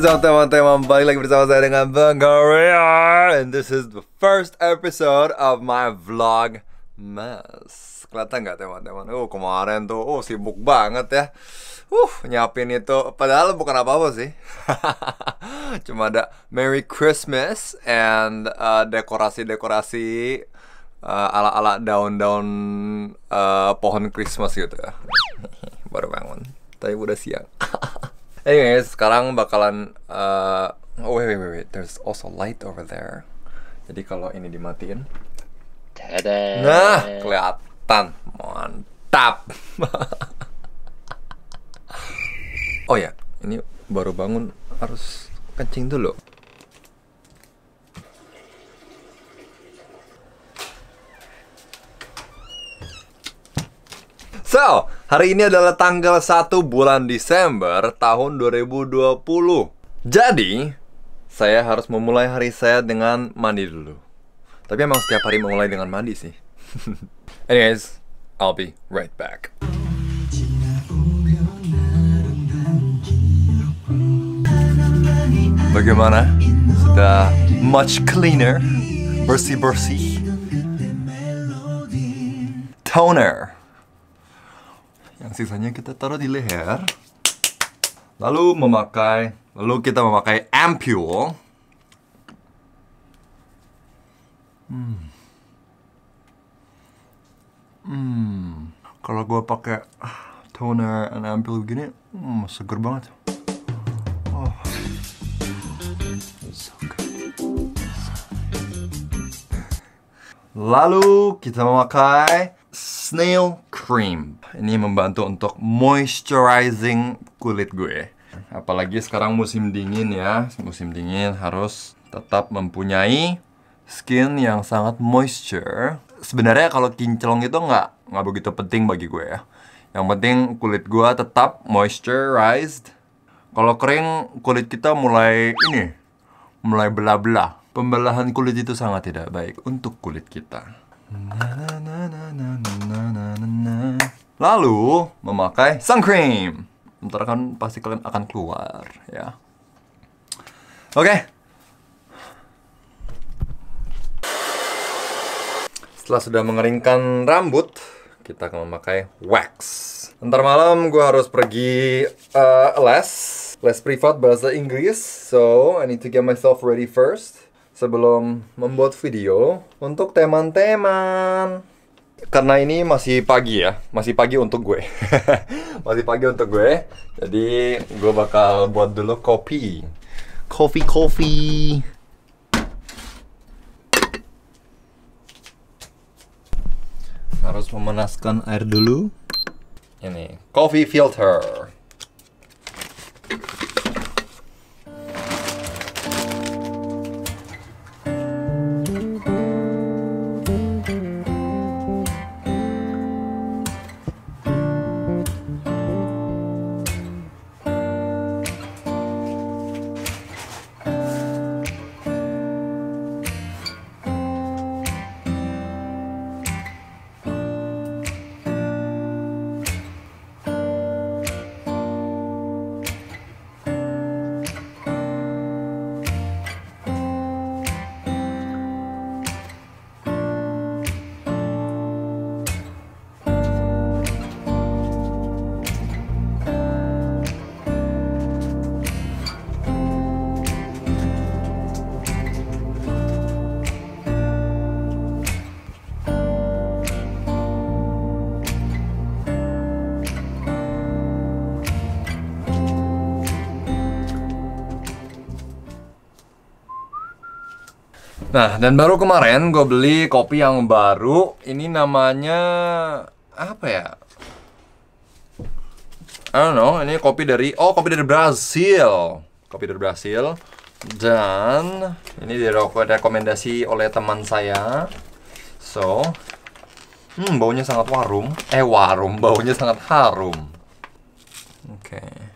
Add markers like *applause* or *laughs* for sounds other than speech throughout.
What's teman-teman, balik lagi bersama saya dengan Bang Korea And this is the first episode of my vlog mas Kelihatan nggak teman-teman? Oh kemarin tuh, oh sibuk banget ya Uh, nyiapin itu, padahal bukan apa-apa sih *laughs* Cuma ada Merry Christmas and uh, dekorasi-dekorasi uh, ala-ala daun-daun uh, pohon Christmas gitu ya *laughs* Baru bangun, tapi udah siang *laughs* Anyway, sekarang bakalan uh, oh wait, wait wait wait there's also light over there. Jadi kalau ini dimatiin. Tada. Nah, kelihatan. Mantap. *laughs* oh ya, ini baru bangun harus kencing dulu. So, Hari ini adalah tanggal 1 bulan Desember tahun 2020. Jadi, saya harus memulai hari saya dengan mandi dulu. Tapi emang setiap hari memulai dengan mandi sih. *laughs* Anyways, I'll be right back. Bagaimana? Sudah much cleaner, bersih-bersih. Toner. Yang sisanya kita taruh di leher. Lalu memakai, lalu kita memakai ampule. Hmm. Hmm. Kalau gue pakai ah, toner dan ampule begini, hmm, seger banget. Oh. Lalu kita memakai Snail Cream. Ini membantu untuk moisturizing kulit gue. Apalagi sekarang musim dingin ya. Musim dingin harus tetap mempunyai skin yang sangat moisture. Sebenarnya kalau kinclong itu nggak nggak begitu penting bagi gue ya. Yang penting kulit gue tetap moisturized. Kalau kering kulit kita mulai ini mulai belah-belah. Pembelahan kulit itu sangat tidak baik untuk kulit kita. Lalu memakai sun cream. Ntar kan pasti kalian akan keluar ya. Oke. Okay. Setelah sudah mengeringkan rambut, kita akan memakai wax. Ntar malam gue harus pergi uh, les, les privat bahasa Inggris. So I need to get myself ready first sebelum membuat video untuk teman-teman. Karena ini masih pagi ya, masih pagi untuk gue. *laughs* masih pagi untuk gue. Jadi gue bakal buat dulu kopi. kopi kopi Harus memanaskan air dulu. Ini coffee filter. Nah, dan baru kemarin gue beli kopi yang baru. Ini namanya apa ya? I don't know. Ini kopi dari oh kopi dari Brazil. Kopi dari Brazil. Dan ini direkomendasi oleh teman saya. So, hmm, baunya sangat warung. Eh warung. baunya sangat harum. Oke. Okay.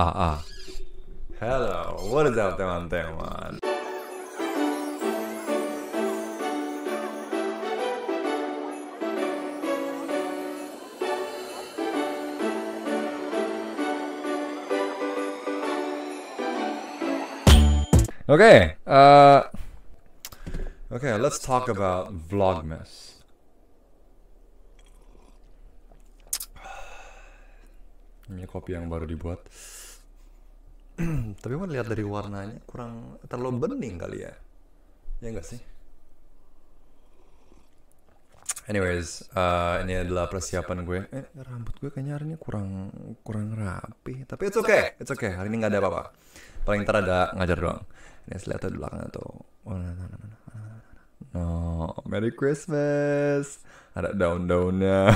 Ah, ah. Hello, what is up teman-teman? Okay, uh, eh, okay, let's talk about Vlogmas. Ini kopi yang baru dibuat tapi kan lihat dari warnanya kurang terlalu bening kali ya ya enggak sih anyways uh, ini adalah persiapan gue eh, rambut gue kayaknya hari ini kurang kurang rapi tapi it's okay it's okay hari ini nggak ada apa-apa paling ntar ada ngajar doang ini lihat di belakang tuh no merry christmas ada daun-daunnya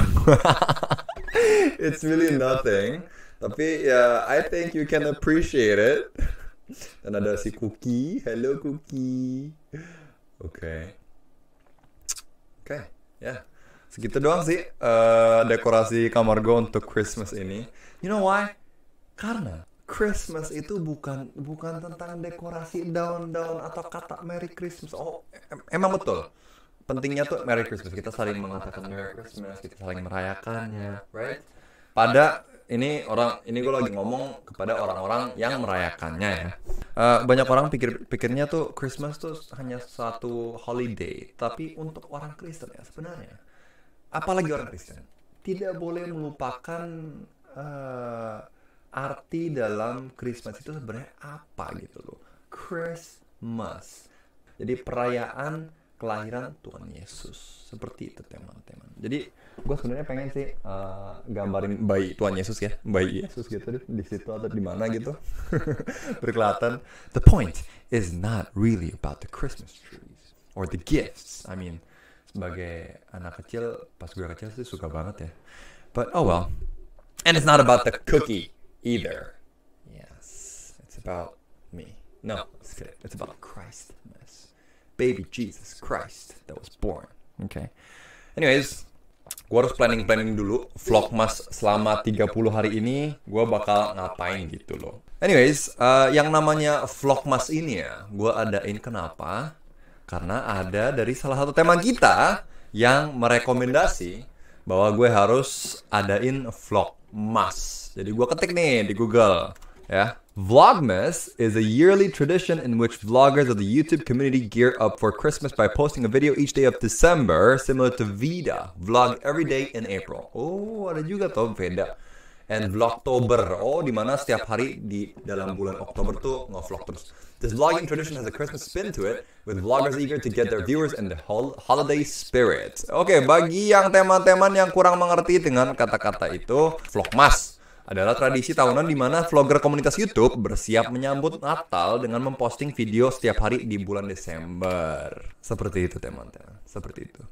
it's really nothing tapi ya I think you can appreciate it. *laughs* Dan ada si Cookie. Hello Cookie. Oke. Oke, ya. Segitu doang sih uh, dekorasi kamar gue untuk Christmas ini. You know why? Karena Christmas itu bukan bukan tentang dekorasi daun-daun atau kata Merry Christmas. Oh, em emang betul. Pentingnya tuh Merry Christmas. Kita saling mengatakan Merry Christmas, kita saling merayakannya, right? Pada ini orang ini gue lagi ngomong kepada orang-orang yang merayakannya ya. Uh, banyak orang pikir pikirnya tuh Christmas tuh hanya satu holiday, tapi untuk orang Kristen ya sebenarnya, apalagi orang Kristen, tidak boleh melupakan uh, arti dalam Christmas itu sebenarnya apa gitu loh. Christmas. Jadi perayaan kelahiran Tuhan Yesus seperti itu teman-teman jadi gue sebenarnya pengen sih uh, gambarin bayi Tuhan ya. Yesus ya bayi Yesus gitu di situ atau di mana gitu *laughs* berkelihatan the point is not really about the Christmas trees or the gifts I mean sebagai anak kecil pas gue kecil sih suka banget ya but oh well and it's not about the cookie either yes it's about me no it's, it's about Christmas baby Jesus Christ that was born. Okay. Anyways, gue harus planning-planning dulu vlogmas selama 30 hari ini gue bakal ngapain gitu loh. Anyways, uh, yang namanya vlogmas ini ya, gue adain kenapa? Karena ada dari salah satu tema kita yang merekomendasi bahwa gue harus adain vlogmas. Jadi gue ketik nih di Google ya Vlogmas is a yearly tradition in which vloggers of the YouTube community gear up for Christmas by posting a video each day of December, similar to Vida, vlog every day in April. Oh, ada juga tuh Vida. And Vlogtober, oh dimana setiap hari di dalam bulan Oktober tuh nge-vlog terus. This vlogging tradition has a Christmas spin to it, with vloggers eager to get their viewers in the hol holiday spirit. Oke, okay, bagi yang teman-teman yang kurang mengerti dengan kata-kata itu, Vlogmas adalah tradisi tahunan di mana vlogger komunitas YouTube bersiap menyambut Natal dengan memposting video setiap hari di bulan Desember. Seperti itu, teman-teman. Seperti itu.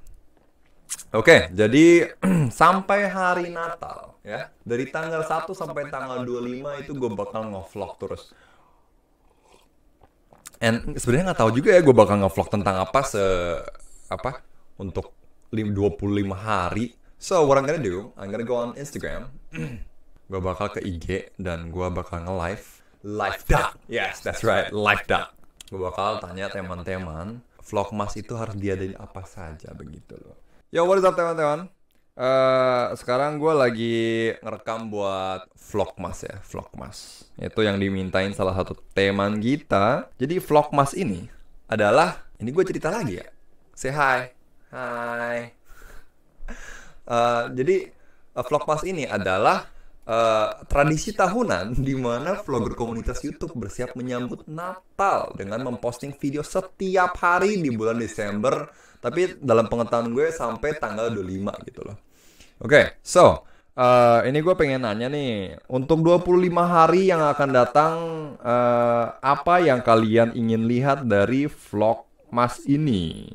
Oke, jadi *clears throat* sampai hari Natal ya. Dari tanggal 1 sampai tanggal 25 itu gue bakal ngevlog terus. And sebenarnya nggak tahu juga ya gue bakal ngevlog tentang apa se apa untuk 25 hari. So what I'm gonna do, I'm gonna go on Instagram *clears throat* gue bakal ke IG dan gue bakal nge-live. Live duck. Yes, that's right. Live duck. Gue bakal tanya teman-teman, vlog vlogmas itu harus diadain apa saja begitu loh. ya what is up teman-teman? Uh, sekarang gue lagi ngerekam buat vlog vlogmas ya, vlog vlogmas. Itu yang dimintain salah satu teman kita. Jadi vlog vlogmas ini adalah, ini gue cerita lagi ya. Say hi. Hi. Uh, *laughs* jadi uh, eh, vlogmas ini adalah Eh, tradisi tahunan di mana vlogger komunitas YouTube bersiap menyambut Natal dengan memposting video setiap hari di bulan Desember. Tapi dalam pengetahuan gue sampai tanggal 25 gitu loh. Oke, okay, so uh, ini gue pengen nanya nih, untuk 25 hari yang akan datang, uh, apa yang kalian ingin lihat dari vlog Mas ini?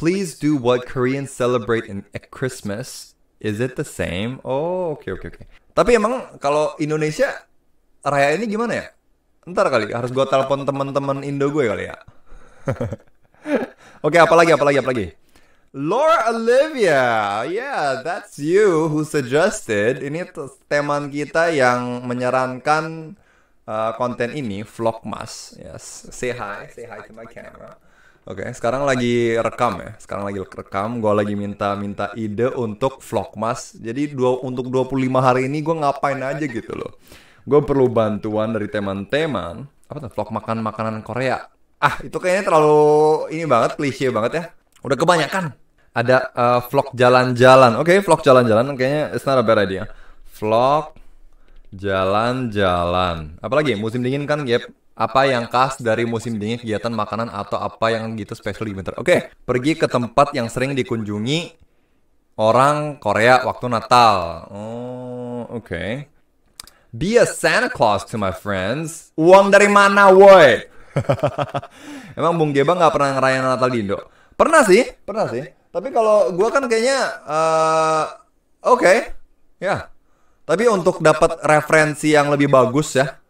Please do what Koreans celebrate in at Christmas. Is it the same? Oh, oke okay, oke okay, oke. Okay. Tapi emang kalau Indonesia raya ini gimana ya? Ntar kali harus gue telepon teman-teman Indo gue kali ya. *laughs* Oke, okay, apalagi apalagi apalagi. Laura Olivia, yeah, that's you who suggested. Ini teman kita yang menyarankan uh, konten ini, Vlogmas. Yes, say hi, say hi to my camera. Oke, okay, sekarang lagi rekam ya. Sekarang lagi rekam, Gua lagi minta-minta ide untuk vlogmas. Jadi dua, untuk 25 hari ini gua ngapain aja gitu loh. Gua perlu bantuan dari teman-teman. Apa tuh? Vlog makan makanan Korea. Ah, itu kayaknya terlalu ini banget, klise banget ya. Udah kebanyakan. Ada uh, vlog jalan-jalan. Oke, okay, vlog jalan-jalan kayaknya it's not a bad idea. Vlog jalan-jalan. Apalagi ya? musim dingin kan, Gap apa yang khas dari musim dingin kegiatan makanan atau apa yang gitu special gitu. Winter? Oke, okay. pergi ke tempat yang sering dikunjungi orang Korea waktu Natal. Oh, oke. Okay. Be a Santa Claus to my friends. Uang dari mana, woi? *laughs* Emang Bung Geba nggak pernah ngerayain Natal di Indo? Pernah sih, pernah sih. Tapi kalau gue kan kayaknya uh, oke, okay. ya. Yeah. Tapi untuk dapat referensi yang lebih bagus ya,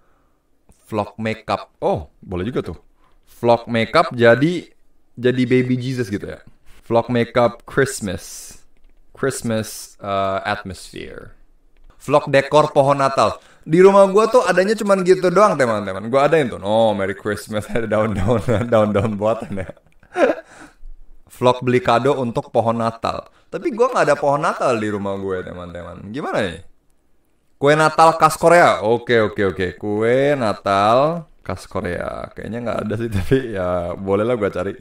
vlog makeup. Oh, boleh juga tuh. Vlog makeup jadi jadi baby Jesus gitu ya. Vlog makeup Christmas. Christmas uh, atmosphere. Vlog dekor pohon Natal. Di rumah gue tuh adanya cuman gitu doang teman-teman. Gue adain tuh. Oh, Merry Christmas ada *laughs* daun-daun daun-daun buatan ya. vlog beli kado untuk pohon Natal. Tapi gue nggak ada pohon Natal di rumah gue ya, teman-teman. Gimana nih? Kue Natal khas Korea. Oke oke oke. Kue Natal khas Korea. Kayaknya nggak ada sih *laughs* tapi ya bolehlah gue cari.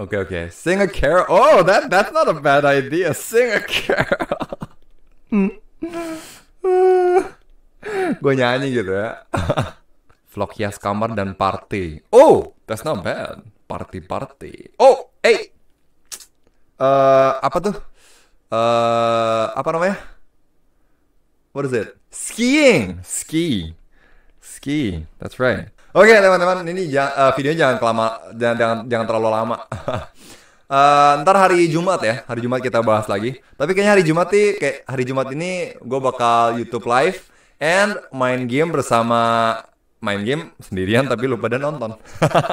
Oke okay, oke. Okay. Sing a carol. Oh, that that's not a bad idea. Sing a carol. *laughs* gue nyanyi gitu ya. *laughs* Vlog hias kamar dan party. Oh, that's not bad. Party party. Oh, hey. Uh, apa tuh? Uh, apa namanya? what is it? Skiing, ski, ski. That's right. Oke okay, teman-teman, ini ja uh, videonya jangan kelama, jangan jangan, jangan terlalu lama. uh, *laughs* ntar hari Jumat ya, hari Jumat kita bahas lagi. Tapi kayaknya hari Jumat sih, kayak hari Jumat ini gue bakal YouTube live and main game bersama main game sendirian tapi lupa dan nonton.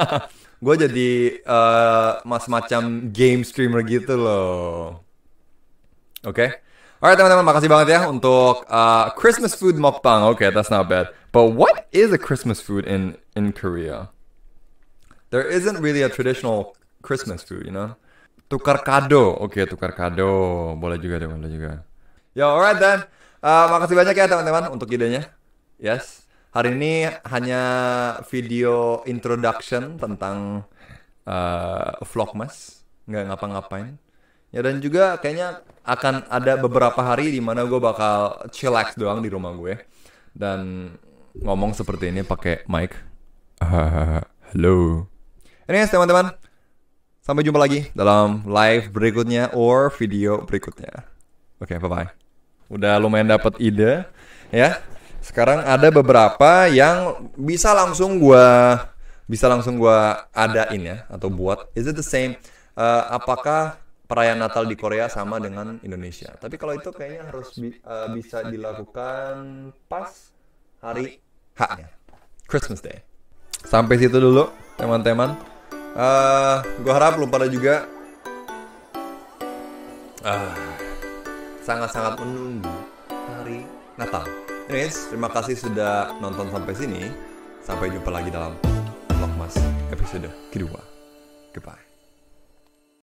*laughs* gue jadi uh, eh, mas macam game streamer gitu loh. Oke. Okay? Alright teman-teman, makasih banget ya untuk uh, Christmas food mukbang. Okay, that's not bad. But what is a Christmas food in in Korea? There isn't really a traditional Christmas food, you know? Tukar kado. okay, tukar kado. Boleh juga deh, boleh juga. Yo, alright then. Uh, makasih banyak ya teman-teman untuk idenya. Yes. Hari ini hanya video introduction tentang uh, vlogmas, nggak ngapa-ngapain. Ya dan juga kayaknya akan ada beberapa hari di mana gue bakal chillax doang di rumah gue dan ngomong seperti ini pakai mic. Uh, *laughs* ini Anyways teman-teman, sampai jumpa lagi dalam live berikutnya or video berikutnya. Oke, okay, bye-bye. Udah lumayan dapat ide ya. Sekarang ada beberapa yang bisa langsung gua bisa langsung gua adain ya atau buat. Is it the same? Uh, apakah perayaan Natal di Korea sama dengan Indonesia. Tapi kalau itu kayaknya harus bi uh, bisa dilakukan pas hari haknya, Christmas Day. Sampai situ dulu, teman-teman. Uh, eh, gue harap lu pada juga eh, sangat-sangat uh, menunggu hari Natal. Anyways, terima kasih sudah nonton sampai sini. Sampai jumpa lagi dalam Vlogmas episode kedua. Goodbye.